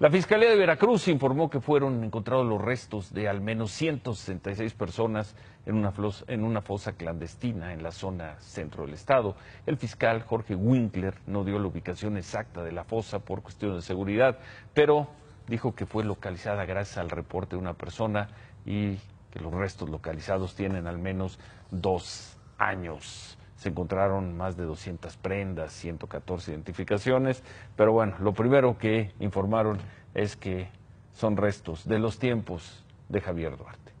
La Fiscalía de Veracruz informó que fueron encontrados los restos de al menos 166 personas en una, en una fosa clandestina en la zona centro del estado. El fiscal Jorge Winkler no dio la ubicación exacta de la fosa por cuestiones de seguridad, pero dijo que fue localizada gracias al reporte de una persona y que los restos localizados tienen al menos dos años se encontraron más de 200 prendas, 114 identificaciones, pero bueno, lo primero que informaron es que son restos de los tiempos de Javier Duarte.